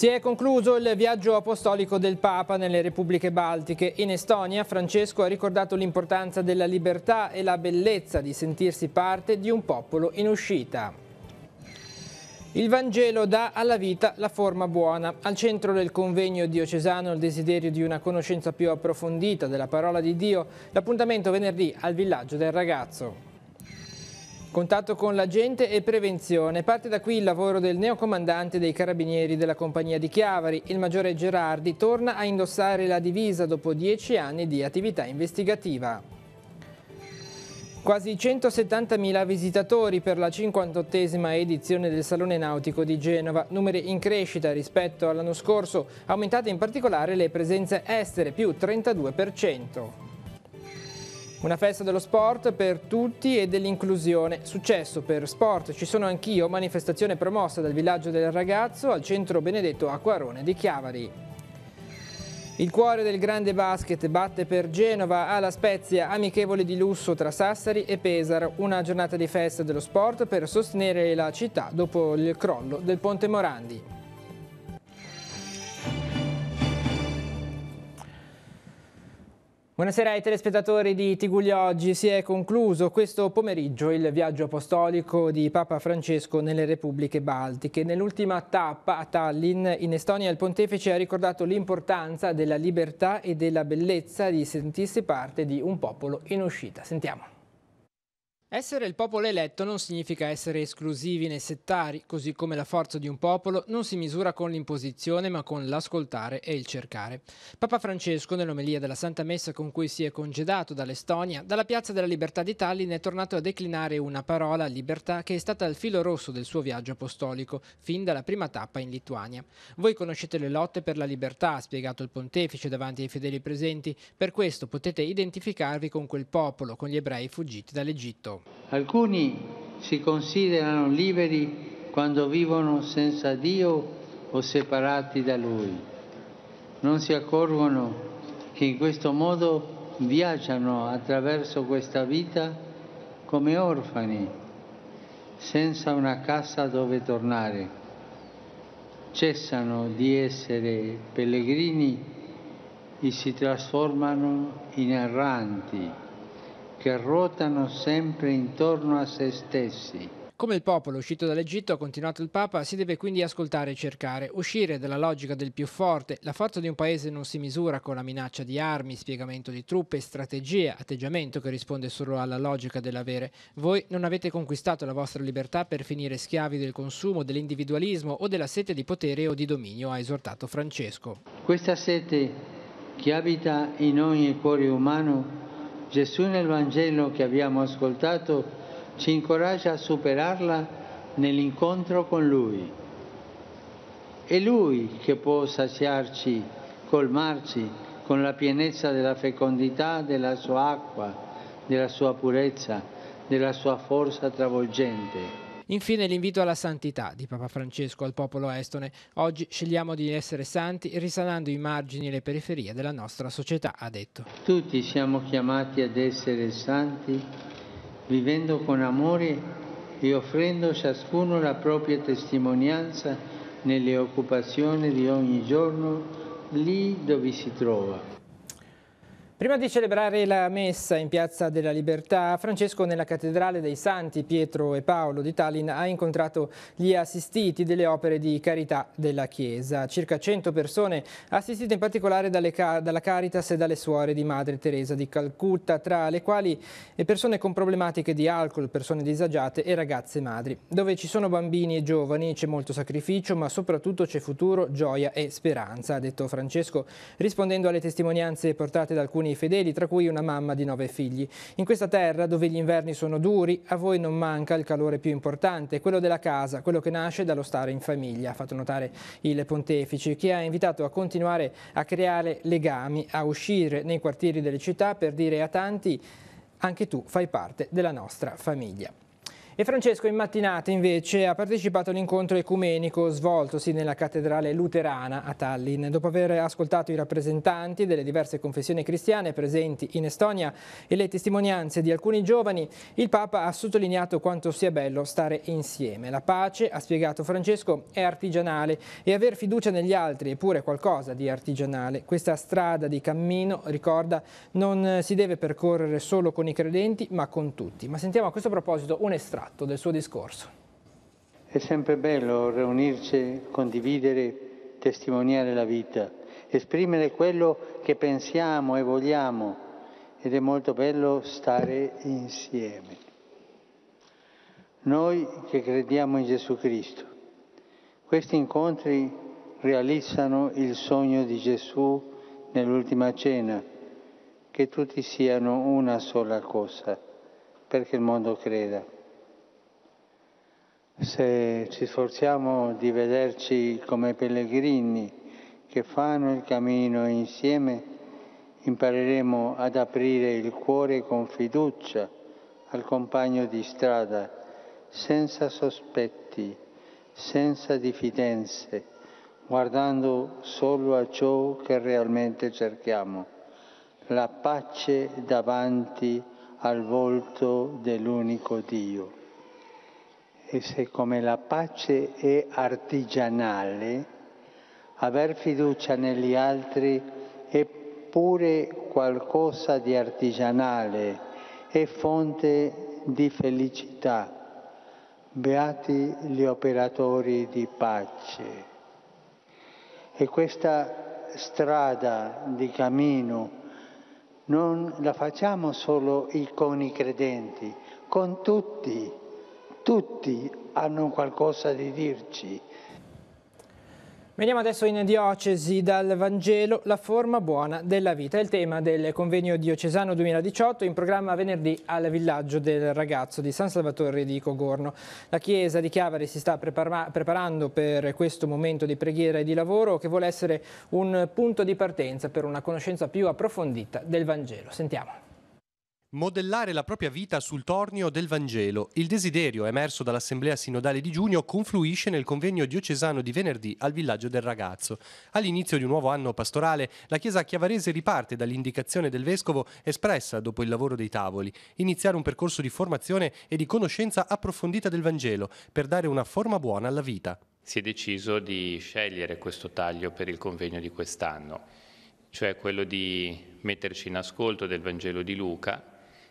Si è concluso il viaggio apostolico del Papa nelle Repubbliche Baltiche. In Estonia Francesco ha ricordato l'importanza della libertà e la bellezza di sentirsi parte di un popolo in uscita. Il Vangelo dà alla vita la forma buona. Al centro del convegno diocesano il desiderio di una conoscenza più approfondita della parola di Dio, l'appuntamento venerdì al villaggio del ragazzo. Contatto con la gente e prevenzione. Parte da qui il lavoro del neocomandante dei carabinieri della compagnia di Chiavari. Il maggiore Gerardi torna a indossare la divisa dopo dieci anni di attività investigativa. Quasi 170.000 visitatori per la 58esima edizione del Salone Nautico di Genova, numeri in crescita rispetto all'anno scorso, aumentate in particolare le presenze estere, più 32%. Una festa dello sport per tutti e dell'inclusione. Successo per sport ci sono anch'io, manifestazione promossa dal villaggio del ragazzo al centro Benedetto Acquarone di Chiavari. Il cuore del grande basket batte per Genova alla Spezia, amichevole di lusso tra Sassari e Pesaro, una giornata di festa dello sport per sostenere la città dopo il crollo del Ponte Morandi. Buonasera ai telespettatori di Tiguglia Oggi. Si è concluso questo pomeriggio il viaggio apostolico di Papa Francesco nelle Repubbliche Baltiche. Nell'ultima tappa a Tallinn, in Estonia, il pontefice ha ricordato l'importanza della libertà e della bellezza di sentirsi parte di un popolo in uscita. Sentiamo. Essere il popolo eletto non significa essere esclusivi né settari, così come la forza di un popolo non si misura con l'imposizione ma con l'ascoltare e il cercare. Papa Francesco, nell'omelia della Santa Messa con cui si è congedato dall'Estonia, dalla Piazza della Libertà di Tallinn è tornato a declinare una parola, libertà, che è stata il filo rosso del suo viaggio apostolico, fin dalla prima tappa in Lituania. Voi conoscete le lotte per la libertà, ha spiegato il pontefice davanti ai fedeli presenti, per questo potete identificarvi con quel popolo, con gli ebrei fuggiti dall'Egitto. Alcuni si considerano liberi quando vivono senza Dio o separati da Lui. Non si accorgono che in questo modo viaggiano attraverso questa vita come orfani, senza una casa dove tornare. Cessano di essere pellegrini e si trasformano in erranti che ruotano sempre intorno a se stessi. Come il popolo uscito dall'Egitto, ha continuato il Papa, si deve quindi ascoltare e cercare, uscire dalla logica del più forte. La forza di un paese non si misura con la minaccia di armi, spiegamento di truppe, strategie, atteggiamento che risponde solo alla logica dell'avere. Voi non avete conquistato la vostra libertà per finire schiavi del consumo, dell'individualismo o della sete di potere o di dominio, ha esortato Francesco. Questa sete che abita in ogni cuore umano Gesù nel Vangelo che abbiamo ascoltato ci incoraggia a superarla nell'incontro con Lui. È Lui che può saziarci, colmarci con la pienezza della fecondità della sua acqua, della sua purezza, della sua forza travolgente. Infine l'invito alla santità di Papa Francesco al popolo estone. Oggi scegliamo di essere santi risanando i margini e le periferie della nostra società, ha detto. Tutti siamo chiamati ad essere santi vivendo con amore e offrendo ciascuno la propria testimonianza nelle occupazioni di ogni giorno lì dove si trova. Prima di celebrare la messa in Piazza della Libertà, Francesco nella Cattedrale dei Santi Pietro e Paolo di Tallinn ha incontrato gli assistiti delle opere di carità della Chiesa. Circa 100 persone assistite in particolare ca dalla Caritas e dalle suore di Madre Teresa di Calcutta, tra le quali eh, persone con problematiche di alcol, persone disagiate e ragazze madri. Dove ci sono bambini e giovani c'è molto sacrificio, ma soprattutto c'è futuro, gioia e speranza, ha detto Francesco rispondendo alle testimonianze portate da alcuni i fedeli, tra cui una mamma di nove figli. In questa terra, dove gli inverni sono duri, a voi non manca il calore più importante, quello della casa, quello che nasce dallo stare in famiglia, ha fatto notare il pontefice, che ha invitato a continuare a creare legami, a uscire nei quartieri delle città per dire a tanti anche tu fai parte della nostra famiglia. E Francesco in mattinata invece ha partecipato all'incontro ecumenico svoltosi nella cattedrale luterana a Tallinn. Dopo aver ascoltato i rappresentanti delle diverse confessioni cristiane presenti in Estonia e le testimonianze di alcuni giovani, il Papa ha sottolineato quanto sia bello stare insieme. La pace, ha spiegato Francesco, è artigianale e aver fiducia negli altri è pure qualcosa di artigianale. Questa strada di cammino, ricorda, non si deve percorrere solo con i credenti ma con tutti. Ma sentiamo a questo proposito un estratto fatto, del suo discorso. È sempre bello riunirci, condividere, testimoniare la vita, esprimere quello che pensiamo e vogliamo ed è molto bello stare insieme. Noi che crediamo in Gesù Cristo, questi incontri realizzano il sogno di Gesù nell'ultima cena, che tutti siano una sola cosa, perché il mondo creda se ci sforziamo di vederci come pellegrini che fanno il cammino insieme, impareremo ad aprire il cuore con fiducia al compagno di strada, senza sospetti, senza diffidenze, guardando solo a ciò che realmente cerchiamo, la pace davanti al volto dell'unico Dio e siccome la pace è artigianale, aver fiducia negli altri è pure qualcosa di artigianale, è fonte di felicità. Beati gli operatori di pace. E questa strada di cammino non la facciamo solo con i credenti, con tutti tutti hanno qualcosa di dirci. Veniamo adesso in diocesi dal Vangelo, la forma buona della vita, è il tema del convegno diocesano 2018 in programma venerdì al villaggio del ragazzo di San Salvatore di Cogorno. La chiesa di Chiavari si sta preparando per questo momento di preghiera e di lavoro che vuole essere un punto di partenza per una conoscenza più approfondita del Vangelo. Sentiamo. Modellare la propria vita sul tornio del Vangelo. Il desiderio emerso dall'Assemblea Sinodale di giugno confluisce nel convegno diocesano di venerdì al villaggio del ragazzo. All'inizio di un nuovo anno pastorale, la Chiesa chiavarese riparte dall'indicazione del Vescovo espressa dopo il lavoro dei tavoli, iniziare un percorso di formazione e di conoscenza approfondita del Vangelo per dare una forma buona alla vita. Si è deciso di scegliere questo taglio per il convegno di quest'anno, cioè quello di metterci in ascolto del Vangelo di Luca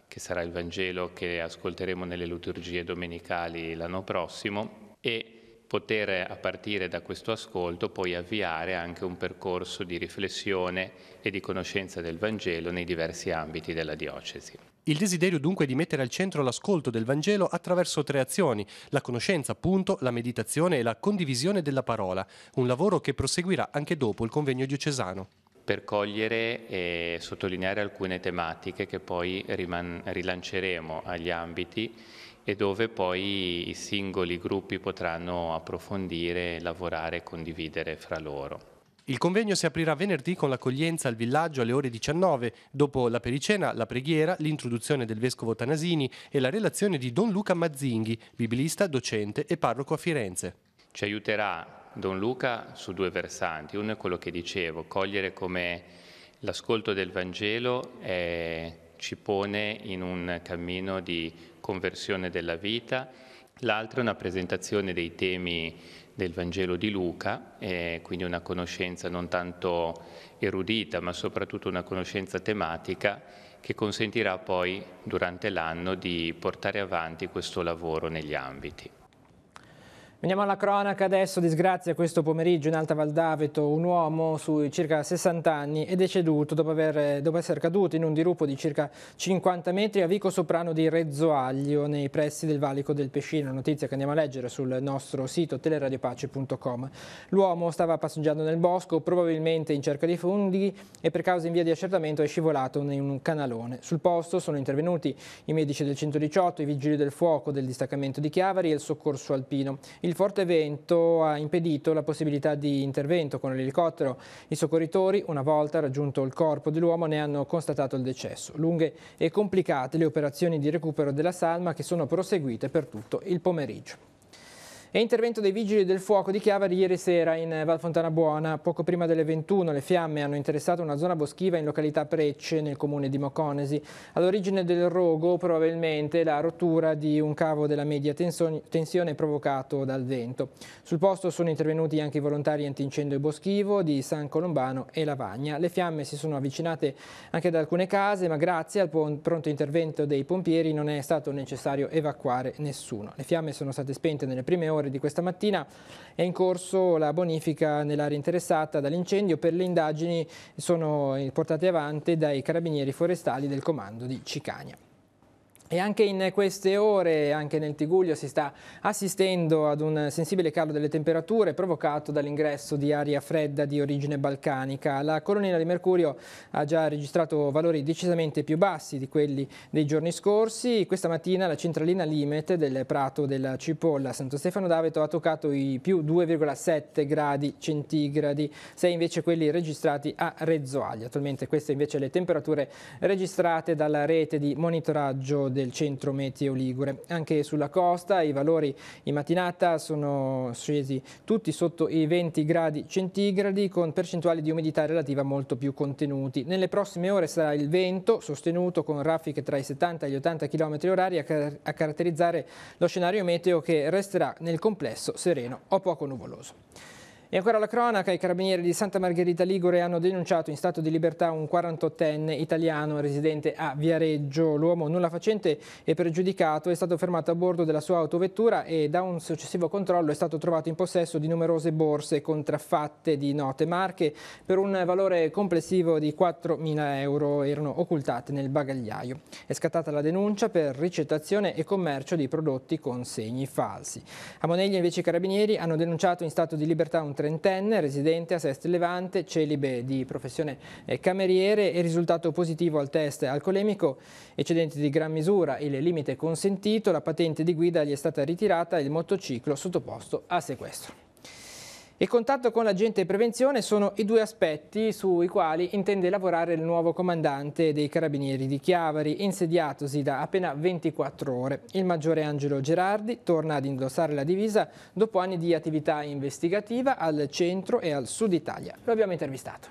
che sarà il Vangelo che ascolteremo nelle liturgie domenicali l'anno prossimo e poter a partire da questo ascolto poi avviare anche un percorso di riflessione e di conoscenza del Vangelo nei diversi ambiti della diocesi. Il desiderio dunque è di mettere al centro l'ascolto del Vangelo attraverso tre azioni, la conoscenza appunto, la meditazione e la condivisione della parola, un lavoro che proseguirà anche dopo il convegno diocesano per cogliere e sottolineare alcune tematiche che poi rilanceremo agli ambiti e dove poi i singoli gruppi potranno approfondire, lavorare e condividere fra loro. Il convegno si aprirà venerdì con l'accoglienza al villaggio alle ore 19, dopo la pericena, la preghiera, l'introduzione del vescovo Tanasini e la relazione di Don Luca Mazzinghi, biblista, docente e parroco a Firenze. Ci aiuterà Don Luca su due versanti. Uno è quello che dicevo, cogliere come l'ascolto del Vangelo è, eh, ci pone in un cammino di conversione della vita. L'altro è una presentazione dei temi del Vangelo di Luca, eh, quindi una conoscenza non tanto erudita, ma soprattutto una conoscenza tematica che consentirà poi durante l'anno di portare avanti questo lavoro negli ambiti. Andiamo alla cronaca adesso, disgrazia questo pomeriggio in Alta Valdaveto, un uomo sui circa 60 anni è deceduto dopo, aver, dopo essere caduto in un dirupo di circa 50 metri a Vico Soprano di Rezzoaglio, nei pressi del Valico del Pescino, notizia che andiamo a leggere sul nostro sito teleradiopace.com. L'uomo stava passeggiando nel bosco, probabilmente in cerca di funghi e per causa in via di accertamento è scivolato in un canalone. Sul posto sono intervenuti i medici del 118, i vigili del fuoco del distaccamento di Chiavari e il soccorso alpino. Il il forte vento ha impedito la possibilità di intervento con l'elicottero. I soccorritori, una volta raggiunto il corpo dell'uomo, ne hanno constatato il decesso. Lunghe e complicate le operazioni di recupero della salma che sono proseguite per tutto il pomeriggio. E intervento dei vigili del fuoco di Chiavari ieri sera in eh, Val Fontana Buona. Poco prima delle 21 le fiamme hanno interessato una zona boschiva in località Precce, nel comune di Moconesi. All'origine del rogo probabilmente la rottura di un cavo della media tensione provocato dal vento. Sul posto sono intervenuti anche i volontari antincendio e boschivo di San Colombano e Lavagna. Le fiamme si sono avvicinate anche ad alcune case, ma grazie al pronto intervento dei pompieri non è stato necessario evacuare nessuno. Le fiamme sono state spente nelle prime ore ore di questa mattina è in corso la bonifica nell'area interessata dall'incendio. Per le indagini sono portate avanti dai carabinieri forestali del comando di Cicania. E anche in queste ore, anche nel Tiguglio, si sta assistendo ad un sensibile calo delle temperature provocato dall'ingresso di aria fredda di origine balcanica. La colonnina di mercurio ha già registrato valori decisamente più bassi di quelli dei giorni scorsi. Questa mattina la centralina limite del Prato della Cipolla Santo Stefano d'Aveto ha toccato i più 2,7 gradi centigradi, sei invece quelli registrati a Rezzoaglia. Attualmente queste invece le temperature registrate dalla rete di monitoraggio del del centro meteo Ligure. Anche sulla costa i valori in mattinata sono scesi tutti sotto i 20 gradi centigradi con percentuali di umidità relativa molto più contenuti. Nelle prossime ore sarà il vento sostenuto con raffiche tra i 70 e gli 80 km h car a caratterizzare lo scenario meteo che resterà nel complesso sereno o poco nuvoloso. E ancora la cronaca, i carabinieri di Santa Margherita Ligure hanno denunciato in stato di libertà un 48enne italiano residente a Viareggio. L'uomo nulla facente e pregiudicato è stato fermato a bordo della sua autovettura e da un successivo controllo è stato trovato in possesso di numerose borse contraffatte di note marche per un valore complessivo di 4.000 euro. Erano occultate nel bagagliaio. È scattata la denuncia per ricettazione e commercio di prodotti con segni falsi. A Moneglia invece i carabinieri hanno denunciato in stato di libertà un trentenne, residente a Sest Levante, celibe di professione eh, cameriere e risultato positivo al test alcolemico, eccedente di gran misura il limite consentito, la patente di guida gli è stata ritirata e il motociclo sottoposto a sequestro. Il contatto con l'agente e prevenzione sono i due aspetti sui quali intende lavorare il nuovo comandante dei carabinieri di Chiavari, insediatosi da appena 24 ore. Il maggiore Angelo Gerardi torna ad indossare la divisa dopo anni di attività investigativa al centro e al sud Italia. Lo abbiamo intervistato.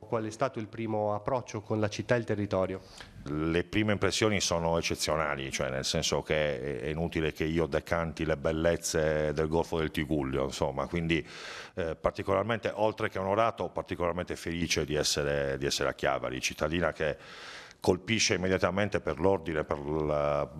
Qual è stato il primo approccio con la città e il territorio? le prime impressioni sono eccezionali, cioè nel senso che è inutile che io decanti le bellezze del Golfo del Tiguglio, insomma, quindi eh, particolarmente, oltre che onorato, particolarmente felice di essere, di essere a Chiavari, cittadina che colpisce immediatamente per l'ordine, per,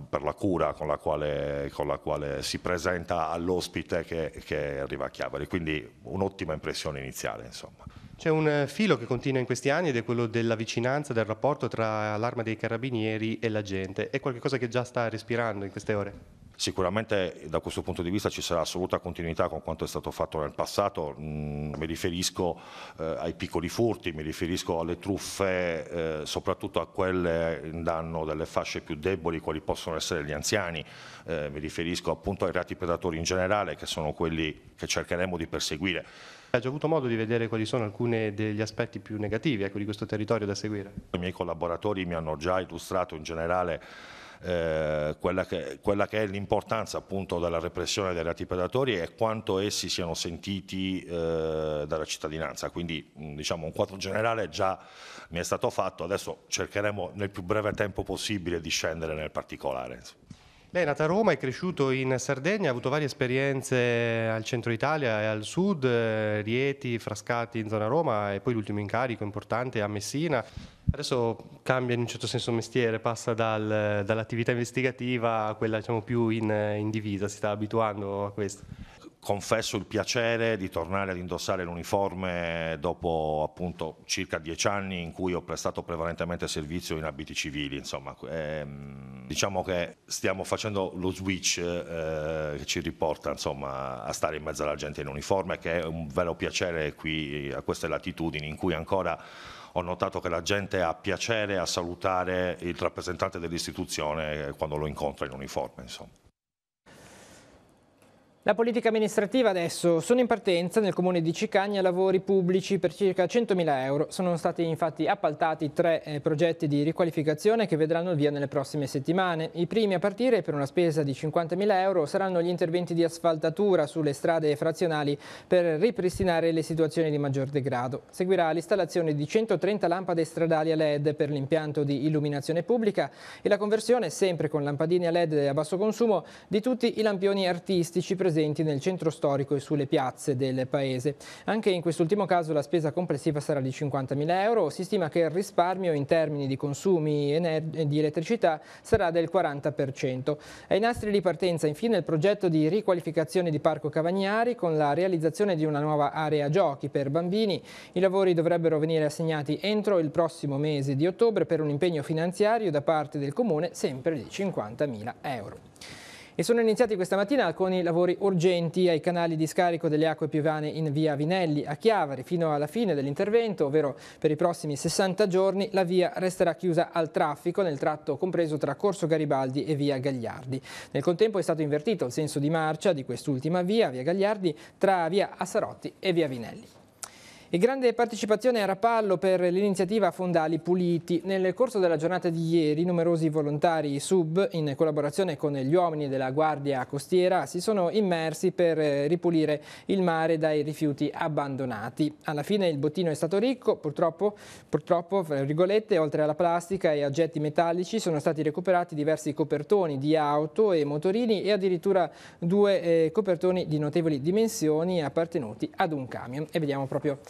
per la, cura con la, quale, con la, quale, si presenta all'ospite che, che arriva a Chiavari, quindi un'ottima impressione iniziale, insomma. C'è un eh, filo che continua in questi anni ed è quello della vicinanza, del rapporto tra l'arma dei carabinieri e la gente. È qualcosa che già sta respirando in queste ore? Sicuramente da questo punto di vista ci sarà assoluta continuità con quanto è stato fatto nel passato, mm, mi riferisco eh, ai piccoli furti, mi riferisco alle truffe, eh, soprattutto a quelle in danno delle fasce più deboli, quali possono essere gli anziani, eh, mi riferisco appunto ai reati predatori in generale, che sono quelli che cercheremo di perseguire. Ha già avuto modo di vedere quali sono alcuni degli aspetti più negativi ecco, di questo territorio da seguire? I miei collaboratori mi hanno già illustrato in generale eh, quella, che, quella, che, è l'importanza appunto della repressione dei reati predatori e quanto essi siano sentiti eh, dalla cittadinanza. Quindi diciamo un quadro generale già mi è stato fatto, adesso cercheremo nel più breve tempo possibile di scendere nel particolare. Lei è nata a Roma, è cresciuto in Sardegna, ha avuto varie esperienze al centro Italia e al sud, eh, Rieti, Frascati in zona Roma e poi l'ultimo incarico importante a Messina. Adesso cambia in un certo senso mestiere, passa dal, dall'attività investigativa a quella diciamo, più in, in divisa, si sta abituando a questo confesso il piacere di tornare ad indossare l'uniforme dopo appunto circa dieci anni in cui ho prestato prevalentemente servizio in abiti civili. Insomma, ehm, diciamo che stiamo facendo lo switch eh, che ci riporta insomma, a stare in mezzo alla gente in uniforme, che è un vero piacere qui a queste latitudini in cui ancora ho notato che la gente ha piacere a salutare il rappresentante dell'istituzione quando lo incontra in uniforme. Insomma. La politica amministrativa adesso. Sono in partenza nel comune di Cicagna lavori pubblici per circa 100.000 euro. Sono stati infatti appaltati tre eh, progetti di riqualificazione che vedranno il via nelle prossime settimane. I primi a partire per una spesa di 50.000 euro saranno gli interventi di asfaltatura sulle strade frazionali per ripristinare le situazioni di maggior degrado. Seguirà l'installazione di 130 lampade stradali a LED per l'impianto di illuminazione pubblica e la conversione, sempre con lampadine a LED a basso consumo, di tutti i lampioni artistici presenti presenti nel centro storico e sulle piazze del paese. Anche in quest'ultimo caso la spesa complessiva sarà di 50.000 euro. Si stima che il risparmio in termini di consumi di elettricità sarà del 40%. Ai nastri di partenza infine il progetto di riqualificazione di Parco Cavagnari con la realizzazione di una nuova area giochi per bambini. I lavori dovrebbero venire assegnati entro il prossimo mese di ottobre per un impegno finanziario da parte del Comune sempre di 50.000 euro. E sono iniziati questa mattina alcuni lavori urgenti ai canali di scarico delle acque piovane in via Vinelli a Chiavari. Fino alla fine dell'intervento, ovvero per i prossimi 60 giorni, la via resterà chiusa al traffico nel tratto compreso tra Corso Garibaldi e via Gagliardi. Nel contempo è stato invertito il senso di marcia di quest'ultima via, via Gagliardi, tra via Assarotti e via Vinelli. E grande partecipazione a Rapallo per l'iniziativa Fondali Puliti. Nel corso della giornata di ieri numerosi volontari sub, in collaborazione con gli uomini della Guardia Costiera, si sono immersi per eh, ripulire il mare dai rifiuti abbandonati. Alla fine il bottino è stato ricco, purtroppo, purtroppo oltre alla plastica e oggetti metallici sono stati recuperati diversi copertoni di auto e motorini e addirittura due eh, copertoni di notevoli dimensioni appartenuti ad un camion. E vediamo proprio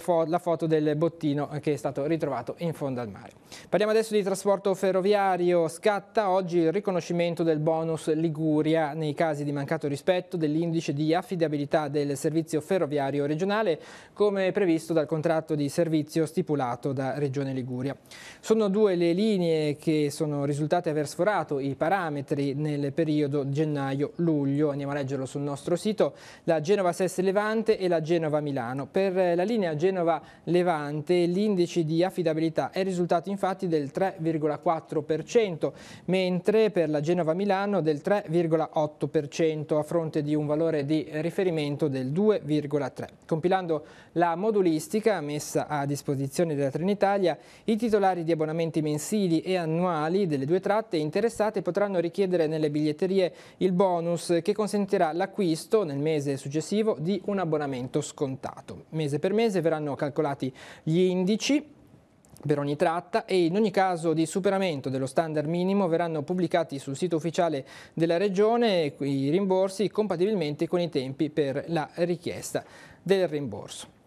fo la foto del bottino che è stato ritrovato in fondo al mare. Parliamo adesso di trasporto ferroviario. Scatta oggi il riconoscimento del bonus Liguria nei casi di mancato rispetto dell'indice di affidabilità del servizio ferroviario regionale come previsto dal contratto di servizio stipulato da Regione Liguria. Sono due le linee che sono risultate aver sforato i parametri nel periodo gennaio-luglio. Andiamo a leggerlo sul nostro sito. La Genova-Sesse Levante e la Genova-Milano. Per la linea Infine a Genova Levante l'indice di affidabilità è risultato infatti del 3,4%, mentre per la Genova Milano del 3,8% a fronte di un valore di riferimento del 2,3%. Compilando la modulistica messa a disposizione della Trenitalia, i titolari di abbonamenti mensili e annuali delle due tratte interessate potranno richiedere nelle biglietterie il bonus che consentirà l'acquisto nel mese successivo di un abbonamento scontato. Mese per mese mese verranno calcolati gli indici per ogni tratta e in ogni caso di superamento dello standard minimo verranno pubblicati sul sito ufficiale della Regione i rimborsi compatibilmente con i tempi per la richiesta del rimborso.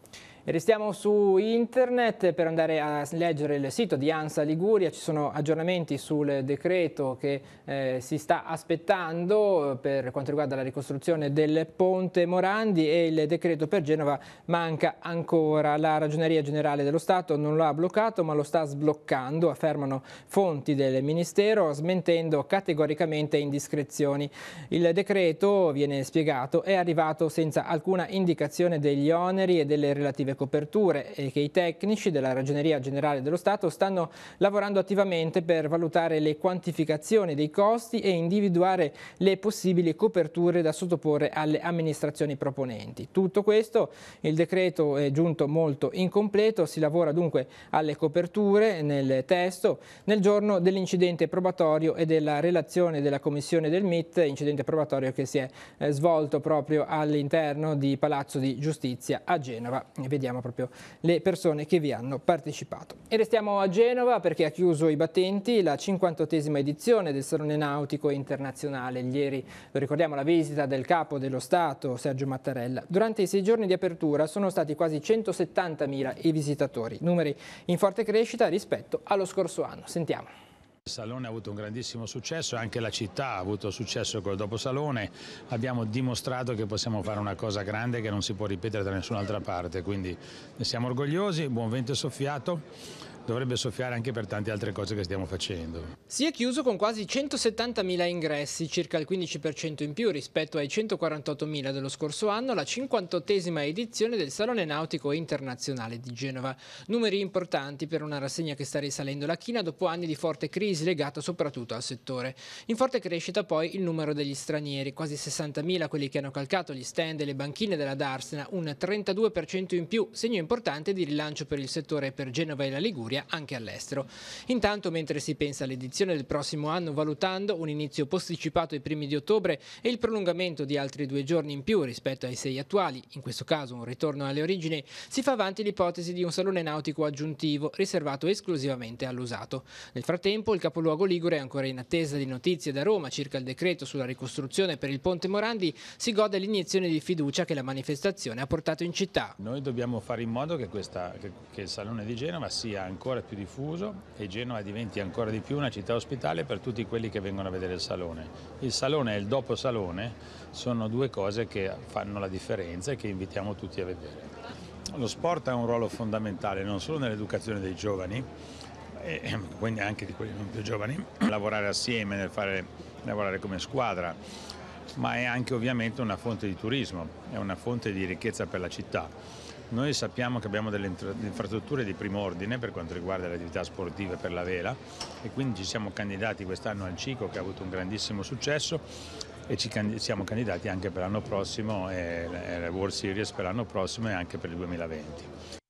Restiamo su internet per andare a leggere il sito di ANSA Liguria, ci sono aggiornamenti sul decreto che eh, si sta aspettando per quanto riguarda la ricostruzione del ponte Morandi e il decreto per Genova manca ancora. La ragioneria generale dello Stato non lo ha bloccato ma lo sta sbloccando, affermano fonti del Ministero, smentendo categoricamente indiscrezioni. Il decreto, viene spiegato, è arrivato senza alcuna indicazione degli oneri e delle relative le coperture e che i tecnici della Ragioneria Generale dello Stato stanno lavorando attivamente per valutare le quantificazioni dei costi e individuare le possibili coperture da sottoporre alle amministrazioni proponenti. Tutto questo, il decreto è giunto molto incompleto, si lavora dunque alle coperture nel testo nel giorno dell'incidente probatorio e della relazione della Commissione del MIT, incidente probatorio che si è eh, svolto proprio all'interno di Palazzo di Giustizia a Genova. Vediamo vediamo proprio le persone che vi hanno partecipato. E restiamo a Genova perché ha chiuso i battenti la 58esima edizione del Salone Nautico Internazionale. Ieri, lo ricordiamo, la visita del capo dello Stato Sergio Mattarella. Durante i sei giorni di apertura sono stati quasi 170.000 i visitatori, numeri in forte crescita rispetto allo scorso anno. Sentiamo. Salone ha avuto un grandissimo successo, anche la città ha avuto successo col dopo Salone, abbiamo dimostrato che possiamo fare una cosa grande che non si può ripetere da nessun'altra parte, quindi ne siamo orgogliosi, buon vento soffiato dovrebbe soffiare anche per tante altre cose che stiamo facendo. Si è chiuso con quasi 170.000 ingressi, circa il 15% in più rispetto ai 148.000 dello scorso anno, la 58esima edizione del Salone Nautico Internazionale di Genova. Numeri importanti per una rassegna che sta risalendo la china dopo anni di forte crisi legata soprattutto al settore. In forte crescita poi il numero degli stranieri, quasi 60.000 quelli che hanno calcato gli stand e le banchine della Darsena, un 32% in più, segno importante di rilancio per il settore e per Genova e la Liguria Liguria anche all'estero. Intanto, mentre si pensa all'edizione del prossimo anno, valutando un inizio posticipato ai primi di ottobre e il prolungamento di altri due giorni in più rispetto ai sei attuali, in questo caso un ritorno alle origini, si fa avanti l'ipotesi di un salone nautico aggiuntivo riservato esclusivamente all'usato. Nel frattempo il capoluogo Ligure è ancora in attesa di notizie da Roma circa il decreto sulla ricostruzione per il Ponte Morandi, si gode l'iniezione di fiducia che la manifestazione ha portato in città. Noi dobbiamo fare in modo che, questa, che, che il Salone di Genova sia ancora ancora più diffuso e Genova diventi ancora di più una città ospitale per tutti quelli che vengono a vedere il salone. Il salone e il dopo salone sono due cose che fanno la differenza e che invitiamo tutti a vedere. Lo sport ha un ruolo fondamentale non solo nell'educazione dei giovani, e ehm, quindi anche di quelli non più giovani, lavorare assieme, nel fare, lavorare come squadra, ma è anche ovviamente una fonte di turismo, è una fonte di ricchezza per la città noi sappiamo che abbiamo delle infrastrutture di primo ordine per quanto riguarda le attività sportive per la vela e quindi ci siamo candidati quest'anno al CICO che ha avuto un grandissimo successo e ci siamo candidati anche per l'anno prossimo e eh, eh, la World Series per l'anno prossimo e anche per il 2020.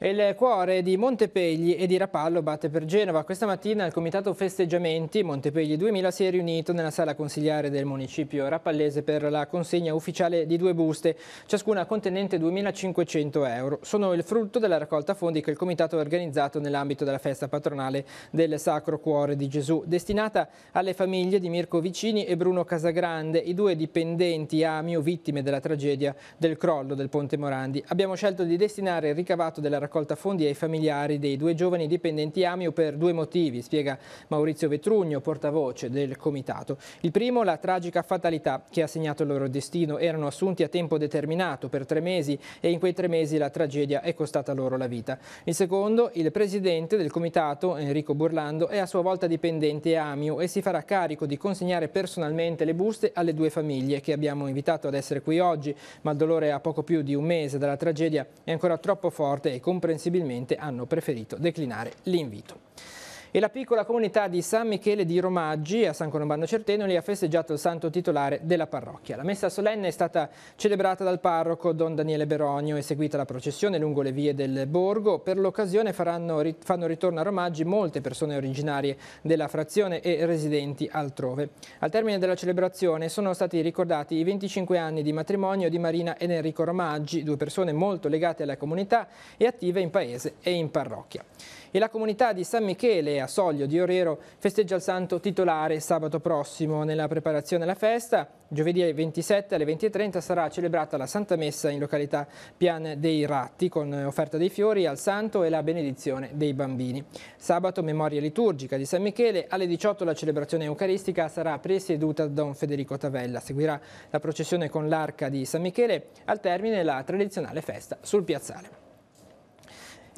Il cuore di Montepegli e di Rapallo batte per Genova. Questa mattina il Comitato Festeggiamenti Montepegli 2000 si è riunito nella sala consigliare del municipio rapallese per la consegna ufficiale di due buste, ciascuna contenente 2500 euro. Sono il frutto della raccolta fondi che il Comitato ha organizzato nell'ambito della festa patronale del Sacro Cuore di Gesù, destinata alle famiglie di Mirko Vicini e Bruno Casagrande, i due dipendenti AMIO vittime della tragedia del crollo del Ponte Morandi. Abbiamo scelto di destinare il ricavato della raccolta raccolta fondi ai familiari dei due giovani dipendenti Amio per due motivi, spiega Maurizio Vetrugno, portavoce del comitato. Il primo, la tragica fatalità che ha segnato il loro destino. Erano assunti a tempo determinato per tre mesi e in quei tre mesi la tragedia è costata loro la vita. Il secondo, il presidente del comitato, Enrico Burlando, è a sua volta dipendente Amio e si farà carico di consegnare personalmente le buste alle due famiglie che abbiamo invitato ad essere qui oggi, ma il dolore a poco più di un mese dalla tragedia è ancora troppo forte e comune comprensibilmente hanno preferito declinare l'invito e la piccola comunità di San Michele di Romaggi a San Colombano Certenoli ha festeggiato il santo titolare della parrocchia. La messa solenne è stata celebrata dal parroco Don Daniele Beronio e seguita la processione lungo le vie del borgo. Per l'occasione fanno ritorno a Romaggi molte persone originarie della frazione e residenti altrove. Al termine della celebrazione sono stati ricordati i 25 anni di matrimonio di Marina ed Enrico Romaggi, due persone molto legate alla comunità e attive in paese e in parrocchia e la comunità di San Michele a Soglio di Orero festeggia il santo titolare sabato prossimo. Nella preparazione alla festa, giovedì 27 alle 20.30 sarà celebrata la Santa Messa in località Pian dei Ratti con offerta dei fiori al santo e la benedizione dei bambini. Sabato memoria liturgica di San Michele, alle 18 la celebrazione eucaristica sarà presieduta da Don Federico Tavella. Seguirà la processione con l'arca di San Michele, al termine la tradizionale festa sul piazzale.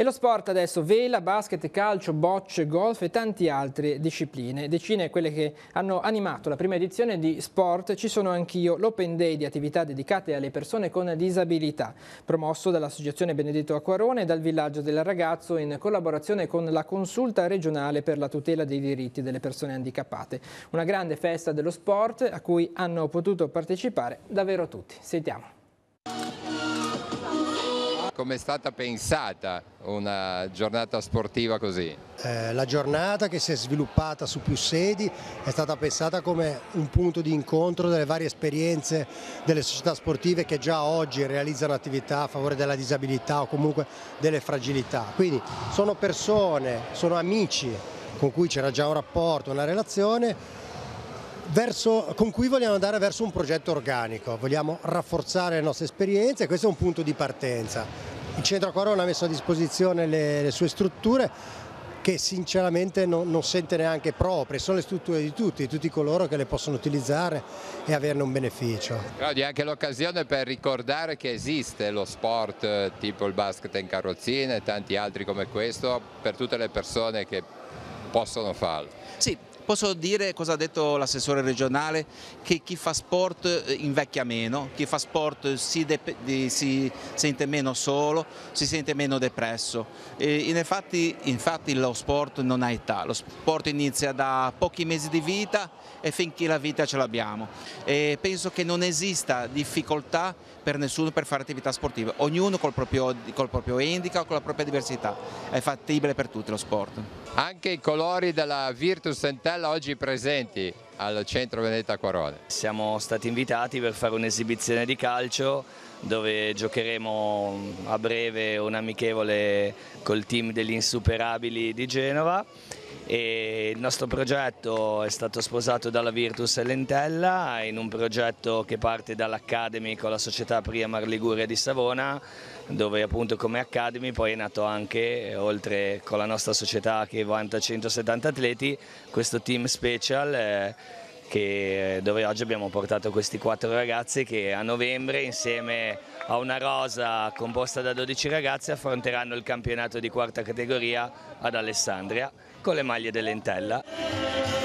E lo sport adesso, vela, basket, calcio, bocce, golf e tante altre discipline. Decine quelle che hanno animato la prima edizione di Sport, ci sono anch'io, l'Open Day di attività dedicate alle persone con disabilità, promosso dall'Associazione Benedetto Acquarone e dal Villaggio del Ragazzo in collaborazione con la Consulta regionale per la tutela dei diritti delle persone handicappate. Una grande festa dello sport a cui hanno potuto partecipare davvero tutti. Sentiamo come è stata pensata una giornata sportiva così? Eh, la giornata che si è sviluppata su più sedi è stata pensata come un punto di incontro delle varie esperienze delle società sportive che già oggi realizzano attività a favore della disabilità o comunque delle fragilità. Quindi sono persone, sono amici con cui c'era già un rapporto, una relazione Verso, con cui vogliamo andare verso un progetto organico, vogliamo rafforzare le nostre esperienze e questo è un punto di partenza. Il centro Corona ha messo a disposizione le, le sue strutture che sinceramente non, non, sente neanche proprie, sono le strutture di tutti, di tutti coloro che le possono utilizzare e averne un beneficio. Claudio, è anche l'occasione per ricordare che esiste lo sport eh, tipo il basket in carrozzina e tanti altri come questo per tutte le persone che possono farlo. Sì, Posso dire cosa ha detto l'assessore regionale? Che chi fa sport eh, invecchia meno, chi fa sport si, si sente meno solo, si sente meno depresso. In infatti, infatti lo sport non ha età, lo sport inizia da pochi mesi di vita e finché la vita ce l'abbiamo. Penso che non esista difficoltà per nessuno per fare attività sportive, ognuno col proprio, col proprio indica o con la propria diversità, è fattibile per tutti lo sport. Anche i colori della Virtus Santella oggi presenti al centro Veneta Quarone. Siamo stati invitati per fare un'esibizione di calcio dove giocheremo a breve un amichevole col team degli insuperabili di Genova e il nostro progetto è stato sposato dalla Virtus Lentella in un progetto che parte dall'Academy con la società Priamar Liguria di Savona dove appunto come Academy poi è nato anche oltre con la nostra società che vanta 170 atleti questo team special eh, che, eh, dove oggi abbiamo portato questi quattro ragazzi che a novembre insieme a una rosa composta da 12 ragazzi affronteranno il campionato di quarta categoria ad Alessandria con le maglie dell'Entella.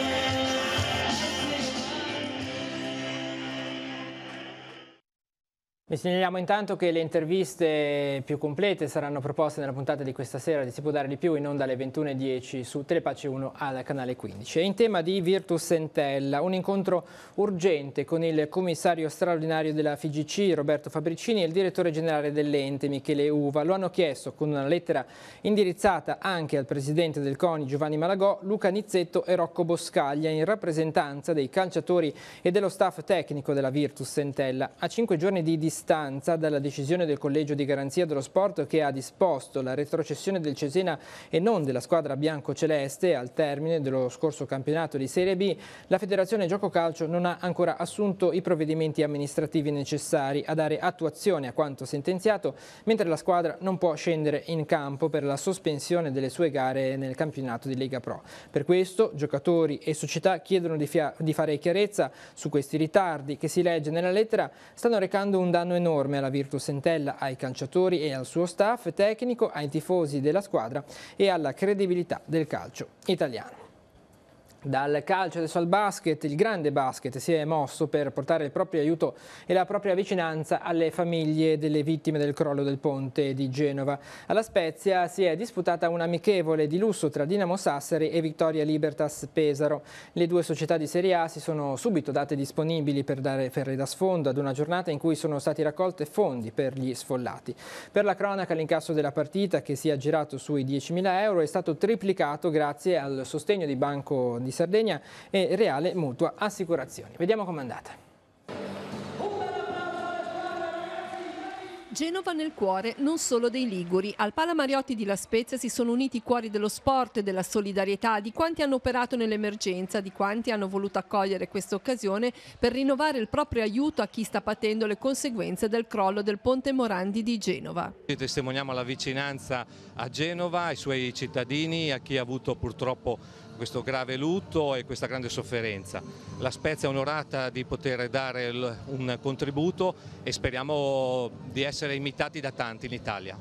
Vi segnaliamo intanto che le interviste più complete saranno proposte nella puntata di questa sera di Si può dare di più in onda alle 21.10 su Telepace 1 al canale 15. E in tema di Virtus Sentella, un incontro urgente con il commissario straordinario della FIGC Roberto Fabricini e il direttore generale dell'ente Michele Uva. Lo hanno chiesto con una lettera indirizzata anche al presidente del CONI Giovanni Malagò, Luca Nizzetto e Rocco Boscaglia in rappresentanza dei calciatori e dello staff tecnico della Virtus Sentella a cinque giorni di distanza distanza dalla decisione del Collegio di Garanzia dello Sport che ha disposto la retrocessione del Cesena e non della squadra bianco-celeste al termine dello scorso campionato di Serie B, la Federazione Gioco Calcio non ha ancora assunto i provvedimenti amministrativi necessari a dare attuazione a quanto sentenziato, mentre la squadra non può scendere in campo per la sospensione delle sue gare nel campionato di Lega Pro. Per questo giocatori e società chiedono di, di fare chiarezza su questi ritardi che si legge nella lettera stanno recando un danno danno enorme alla Virtus Entella, ai calciatori e al suo staff tecnico, ai tifosi della squadra e alla credibilità del calcio italiano. Dal calcio adesso al basket, il grande basket si è mosso per portare il proprio aiuto e la propria vicinanza alle famiglie delle vittime del crollo del ponte di Genova. Alla Spezia si è disputata un'amichevole di lusso tra Dinamo Sassari e Vittoria Libertas Pesaro. Le due società di Serie A si sono subito date disponibili per dare ferri da sfondo ad una giornata in cui sono stati raccolte fondi per gli sfollati. Per la cronaca l'incasso della partita che si è girato sui 10.000 euro è stato triplicato grazie al sostegno di Banco di Sardegna e Reale Mutua Assicurazioni. Vediamo com'è andata. Genova nel cuore non solo dei Liguri. Al Palamariotti di La Spezia si sono uniti i cuori dello sport e della solidarietà, di quanti hanno operato nell'emergenza, di quanti hanno voluto accogliere questa occasione per rinnovare il proprio aiuto a chi sta patendo le conseguenze del crollo del ponte Morandi di Genova. Testimoniamo la vicinanza a Genova, ai suoi cittadini, a chi ha avuto purtroppo questo grave lutto e questa grande sofferenza. La Spezia è onorata di poter dare un contributo e speriamo di essere imitati da tanti in Italia.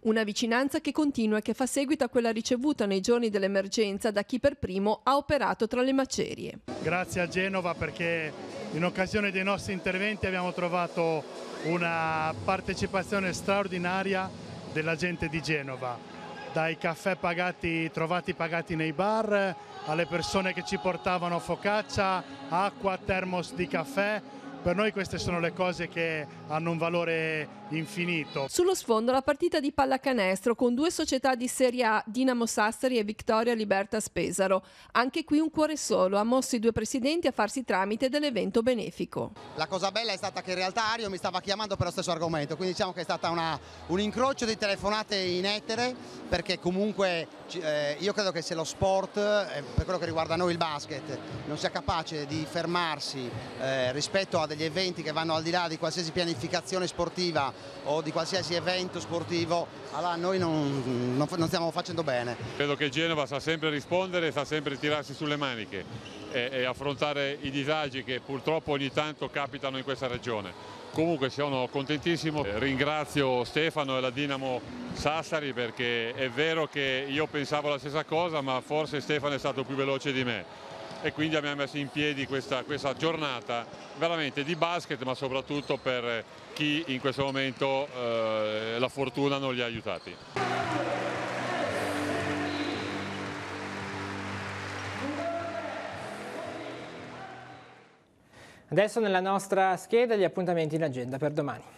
Una vicinanza che continua e che fa seguito a quella ricevuta nei giorni dell'emergenza da chi per primo ha operato tra le macerie. Grazie a Genova perché in occasione dei nostri interventi abbiamo trovato una partecipazione straordinaria della gente di Genova dai caffè pagati, trovati pagati nei bar, alle persone che ci portavano focaccia, acqua, termos di caffè. Per noi queste sono le cose che hanno un valore infinito. Sullo sfondo la partita di pallacanestro con due società di Serie A, Dinamo Sassari e Vittoria Libertas Pesaro. Anche qui un cuore solo ha mosso i due presidenti a farsi tramite dell'evento benefico. La cosa bella è stata che in realtà Ario mi stava chiamando per lo stesso argomento, quindi diciamo che è stato un incrocio di telefonate in etere perché comunque eh, io credo che se lo sport, eh, per quello che riguarda noi il basket, non sia capace di fermarsi eh, rispetto a degli eventi che vanno al di là di qualsiasi pianificazione sportiva o di qualsiasi evento sportivo, allora noi non, non, non stiamo facendo bene. Credo che Genova sa sempre rispondere, sa sempre tirarsi sulle maniche e, e affrontare i disagi che purtroppo ogni tanto capitano in questa regione. Comunque sono contentissimo, ringrazio Stefano e la Dinamo Sassari perché è vero che io pensavo la stessa cosa ma forse Stefano è stato più veloce di me e quindi abbiamo messo in piedi questa, questa giornata veramente di basket ma soprattutto per chi in questo momento eh, la fortuna non li ha aiutati. Adesso nella nostra scheda gli appuntamenti in agenda per domani.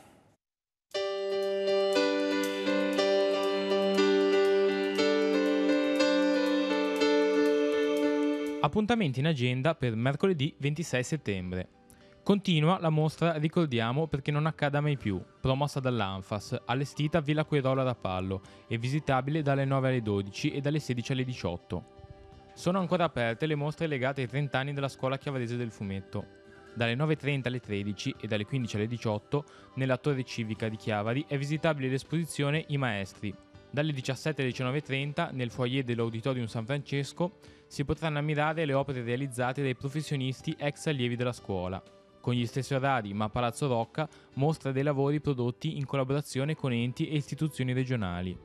Appuntamenti in agenda per mercoledì 26 settembre. Continua la mostra Ricordiamo perché non accada mai più, promossa dall'Anfas, allestita a Villa Querola da Pallo e visitabile dalle 9 alle 12 e dalle 16 alle 18. Sono ancora aperte le mostre legate ai 30 anni della scuola chiavarese del fumetto. Dalle 9.30 alle 13 e dalle 15 alle 18 nella Torre Civica di Chiavari è visitabile l'esposizione I Maestri, dalle 17 alle 19.30 nel foyer dell'Auditorium San Francesco si potranno ammirare le opere realizzate dai professionisti ex allievi della scuola. Con gli stessi orari, ma Palazzo Rocca, mostra dei lavori prodotti in collaborazione con enti e istituzioni regionali.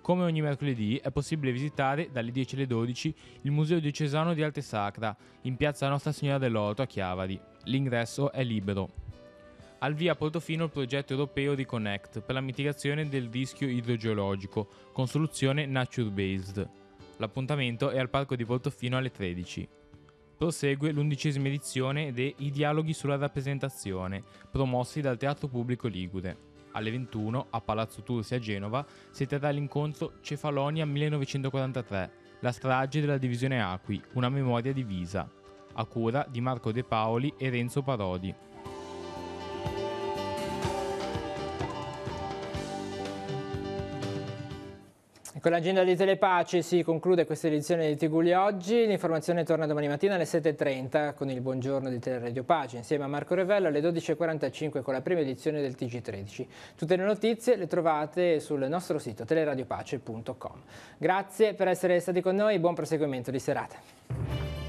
Come ogni mercoledì è possibile visitare dalle 10 alle 12 il Museo diocesano di Arte Sacra in piazza Nostra Signora dell'Orto a Chiavari. L'ingresso è libero al via Portofino il progetto europeo di Connect per la mitigazione del rischio idrogeologico con soluzione nature-based. L'appuntamento è al Parco di Portofino alle 13. Prosegue l'undicesima edizione de I dialoghi sulla rappresentazione, promossi dal Teatro Pubblico Ligure. Alle 21 a Palazzo Tursi a Genova si terrà l'incontro Cefalonia 1943, la strage della divisione Acqui, una memoria divisa, a cura di Marco De Paoli e Renzo Parodi. con l'agenda di Telepace si conclude questa edizione di Tiguli oggi, l'informazione torna domani mattina alle 7.30 con il buongiorno di Teleradio Pace insieme a Marco Revello alle 12.45 con la prima edizione del TG13. Tutte le notizie le trovate sul nostro sito teleradiopace.com. Grazie per essere stati con noi, buon proseguimento di serata.